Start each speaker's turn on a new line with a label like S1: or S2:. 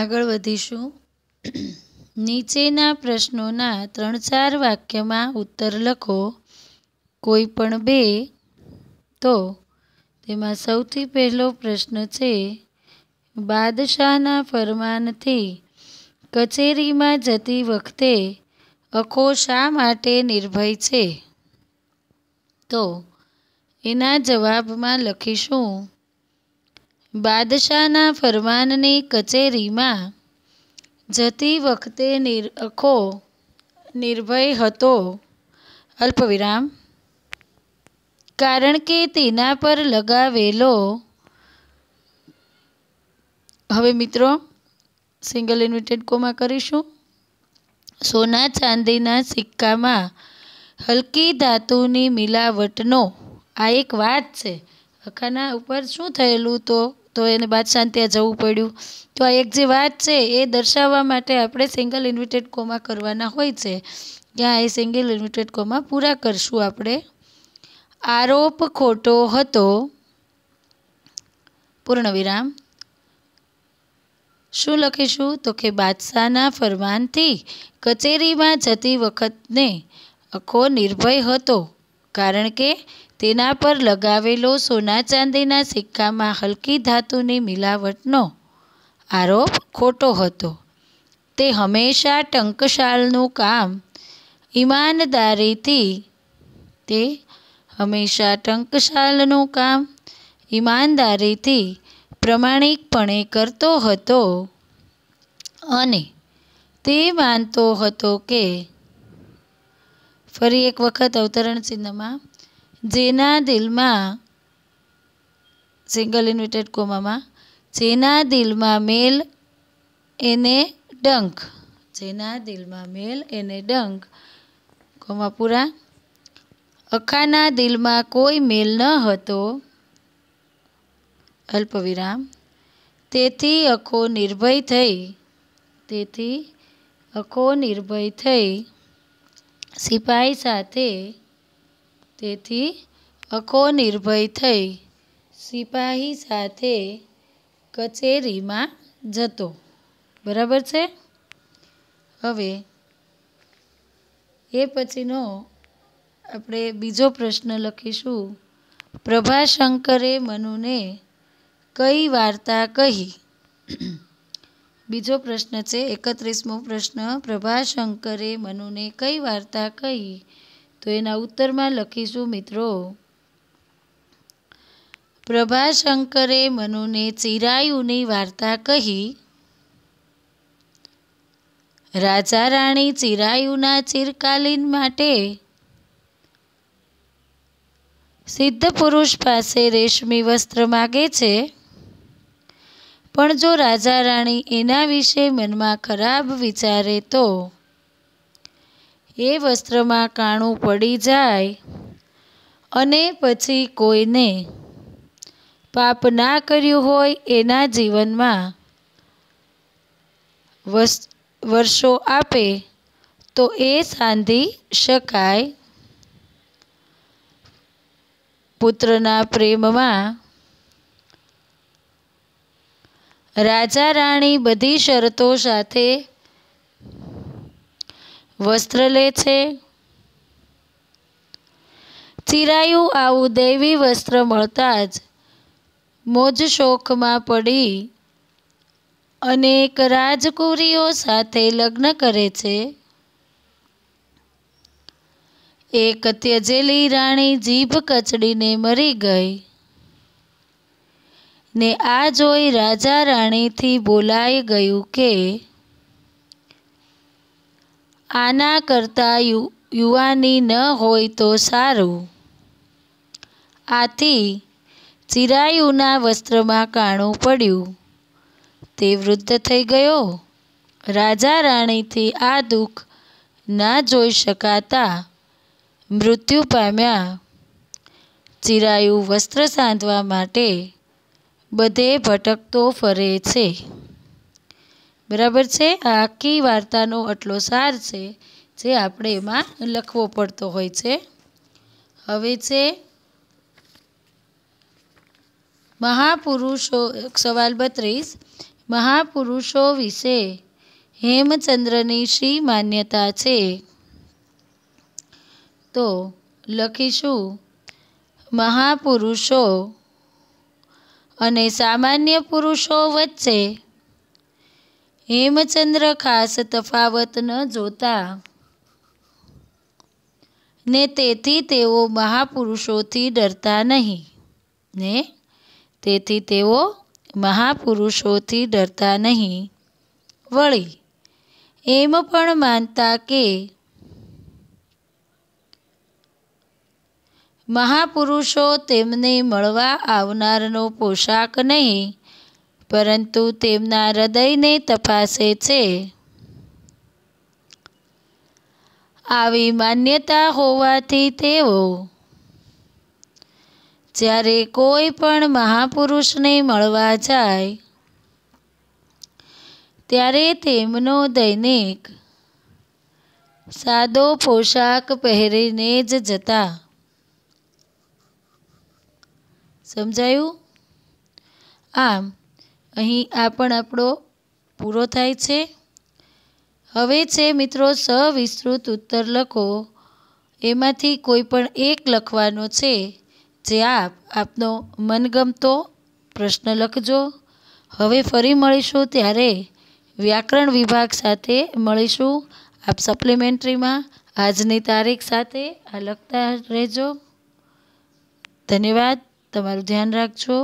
S1: આગળ વધીશું નીચેના પ્રશ્નોના ત્રણ ચાર વાક્યમાં ઉત્તર લખો કોઈ પણ બે તો તેમાં સૌથી પહેલો પ્રશ્ન છે બાદશાહના ફરમાનથી કચેરીમાં જતી વખતે અખો શા માટે નિર્ભય છે તો એના જવાબમાં લખીશું બાદશાહના ફરમાનની કચેરીમાં જતી વખતે નિર અખો નિર્ભય હતો અલ્પવિરામ કારણ કે તેના પર લગાવેલો હવે મિત્રો સિંગલ ઇન્વિટેડ કોમાં કરીશું સોના ચાંદીના સિક્કામાં હલકી ધાતુની મિલાવટનો આ એક વાત છે અખાના ઉપર શું થયેલું તો તો એને બાદશાહને ત્યાં જવું પડ્યું તો આ એક જે વાત છે એ દર્શાવવા માટે આપણે સિંગલ ઇન્વિટેડ કોમા કરવાના હોય છે ત્યાં એ સિંગલ ઇન્વિટેડ કોમા પૂરા કરશું આપણે આરોપ ખોટો હતો પૂર્ણ વિરામ શું લખીશું તો કે બાદશાહના ફરમાનથી કચેરીમાં જતી વખતને અખો નિર્ભય હતો કારણ કે તેના પર લગાવેલો સોના ચાંદીના સિક્કામાં હલકી ધાતુની મિલાવટનો આરોપ ખોટો હતો તે હંમેશા ટંકશાલનું કામ ઈમાનદારીથી તે હંમેશા ટંકશાલનું કામ ઈમાનદારીથી પ્રમાણિકપણે કરતો હતો અને તે માનતો હતો કે ફરી એક વખત અવતરણ ચિહ્નમાં જેના દિલમાં સિંગલ ઇન્વિટેડ કોમામાં જેના દિલમાં મેલ એને ડંક જેના દિલમાં મેલ એને ડંક કોમા પૂરા અખાના દિલમાં કોઈ મેલ ન હતો અલ્પવિરામ તેથી અખો નિર્ભય થઈ તેથી અખો નિર્ભય થઈ સિપાહી સાથે તેથી અખો નિર્ભય થઈ સિપાહી સાથે કચેરીમાં જતો બરાબર છે હવે એ પછીનો આપણે બીજો પ્રશ્ન લખીશું પ્રભાશંકરે મનુને કઈ વાર્તા કહી બીજો પ્રશ્ન છે એકત્રીસમો પ્રશ્ન પ્રભાશંકરે મનુને કઈ વાર્તા કહી તો એના ઉત્તરમાં લખીશું મિત્રો પ્રભાશંકરે મનુને ચિરાયુની વાર્તા કહી રાજા રાણી ચિરાયુના ચિરકાલીન માટે સિદ્ધ પુરુષ પાસે રેશમી વસ્ત્ર માગે છે પણ જો રાજા રાણી એના વિશે મનમાં ખરાબ વિચારે તો એ વસ્ત્રમાં કાણું પડી જાય અને પછી કોઈને પાપ ના કર્યું હોય એના જીવનમાં વર્ષો આપે તો એ સાંધી શકાય પુત્રના પ્રેમમાં રાજા રાણી બધી શરતો સાથે વસ્ત્ર લે છે ચિરાયું આવું દૈવી વસ્ત્ર મળતા જ મોજ શોખમાં પડી અનેક રાજકુરીઓ સાથે લગ્ન કરે છે એક ત્યજેલી રાણી જીભ કચડીને મરી ગઈ ને આ જોઈ રાજા રાણીથી બોલાઈ ગયું કે આના કરતાં યુ યુવાની ન હોય તો સારું આથી ચિરાયુના વસ્ત્રમાં કાણું પડ્યું તે વૃદ્ધ થઈ ગયો રાજા રાણીથી આ દુઃખ ના જોઈ શકાતા મૃત્યુ પામ્યા ચિરાયુ વસ્ત્ર સાંધવા માટે બધે ભટકતો ફરે છે બરાબર છે આખી વાર્તાનો આટલો સાર છે જે આપણે એમાં લખવો પડતો હોય છે હવે છે મહાપુરુષો સવાલ બત્રીસ મહાપુરુષો વિશે હેમચંદ્રની શી માન્યતા છે તો લખીશું મહાપુરુષો અને સામાન્ય પુરુષો વચ્ચે હેમચંદ્ર ખાસ તફાવત ન જોતા ને તેથી તેઓ મહાપુરુષોથી ડરતા નહીં ને તેથી તેઓ મહાપુરુષોથી ડરતા નહીં વળી એમ પણ માનતા કે મહાપુરુષો તેમને મળવા આવનારનો પોશાક નહીં પરંતુ તેમના હૃદયને તપાસે છે આવી માન્યતા હોવાથી તેઓ જ્યારે કોઈ પણ મહાપુરુષને મળવા જાય ત્યારે તેમનો દૈનિક સાદો પોશાક પહેરીને જ જતા સમજાયું આમ અહીં આ પણ આપણો પૂરો થાય છે હવે છે મિત્રો સવિસ્તૃત ઉત્તર લખો એમાંથી કોઈ પણ એક લખવાનો છે જે આપ આપનો મનગમતો પ્રશ્ન લખજો હવે ફરી મળીશું ત્યારે વ્યાકરણ વિભાગ સાથે મળીશું આપ સપ્લિમેન્ટરીમાં આજની તારીખ સાથે આ લખતા રહેજો ધન્યવાદ તમારું ધ્યાન રાખજો